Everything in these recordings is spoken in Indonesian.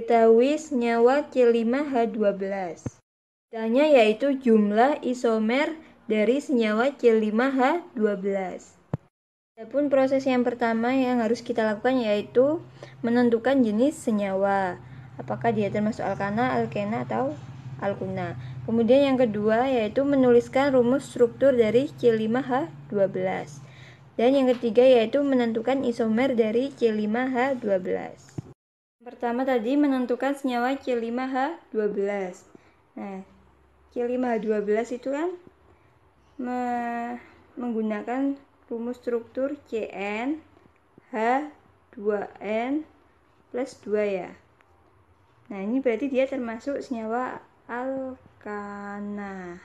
diketahui senyawa C5H12. Tanya yaitu jumlah isomer dari senyawa C5H12. Adapun proses yang pertama yang harus kita lakukan yaitu menentukan jenis senyawa. Apakah dia termasuk alkana, alkena, atau alkuna. Kemudian yang kedua yaitu menuliskan rumus struktur dari C5H12. Dan yang ketiga yaitu menentukan isomer dari C5H12. Pertama tadi menentukan senyawa C5H12. Nah, C5H12 itu kan me menggunakan rumus struktur CN H2N plus 2 ya. Nah, ini berarti dia termasuk senyawa alkana.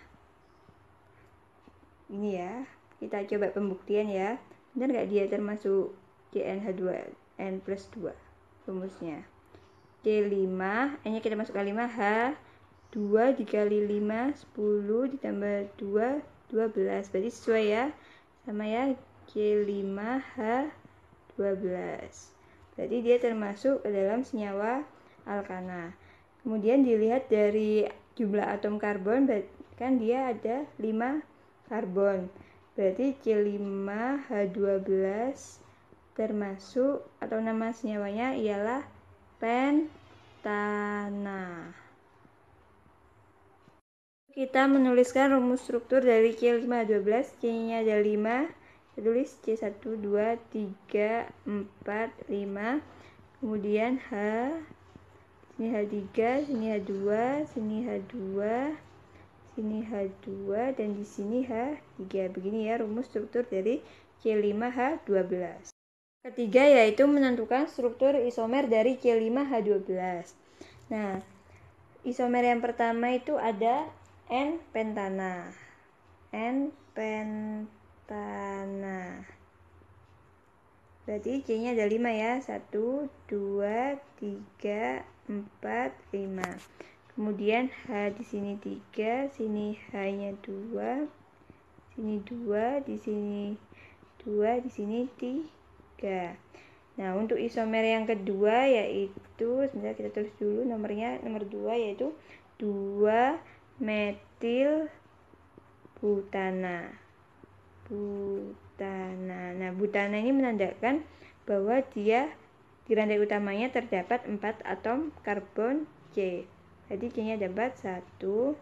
Ini ya, kita coba pembuktian ya. Benar nggak dia termasuk CnH2n plus 2 rumusnya? c 5 hanya kita masukkan 5 H 2 dikali 5 10 ditambah 2 12 berarti sesuai ya sama ya c 5 H 12 berarti dia termasuk ke dalam senyawa alkana kemudian dilihat dari jumlah atom karbon kan dia ada 5 karbon berarti C5H12 termasuk atau nama senyawanya ialah tanah. Kita menuliskan rumus struktur dari C5 12, C-nya ada 5. Kita tulis C1 2 3 4 5. Kemudian H sini H3, sini H2, sini H2, sini H2 dan di sini H3. Begini ya rumus struktur dari C5H12. Ketiga yaitu menentukan struktur isomer dari c 5 h 12 Nah, isomer yang pertama itu ada N pentana. N pentana. Berarti C-nya ada 5 ya. 1 2 3 4 5. Kemudian H di sini 3, sini H-nya 2, sini 2, di sini 2, di sini 3 3. Nah, untuk isomer yang kedua yaitu sebentar kita tulis dulu nomornya nomor 2 yaitu 2 metil butana. Butana. Nah, butana ini menandakan bahwa dia di rantai utamanya terdapat 4 atom karbon C. Jadi C-nya dapat 1 2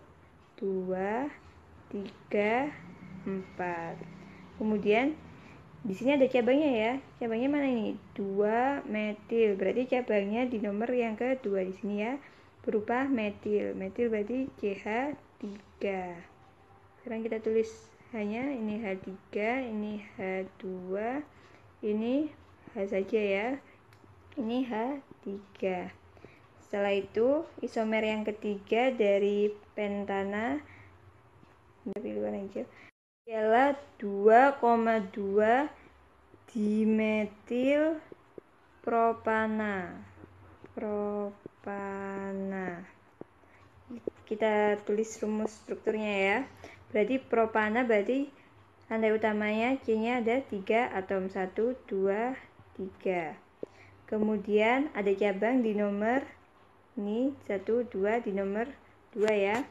3 4. Kemudian di sini ada cabangnya ya cabangnya mana ini dua metil berarti cabangnya di nomor yang kedua di sini ya berupa metil metil berarti CH3 sekarang kita tulis hanya ini H3 ini H2 ini H saja ya ini H3 setelah itu isomer yang ketiga dari pentana tapi luar hijau ialah 2,2 dimetil propana propana kita tulis rumus strukturnya ya berarti propana berarti tanda utamanya C nya ada 3 atom 1, 2, 3 kemudian ada cabang di nomor ini 1, 2 di nomor 2 ya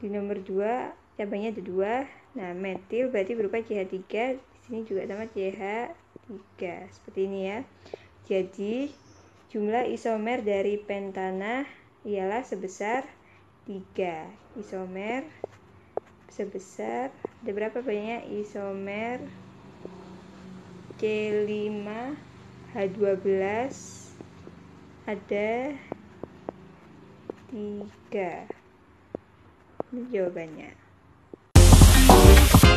di nomor 2 cabangnya ada dua nah metil berarti berupa CH3 di sini juga sama CH3 seperti ini ya jadi jumlah isomer dari pentana ialah sebesar 3 isomer sebesar ada berapa banyak isomer C5H12 ada 3 ini jawabannya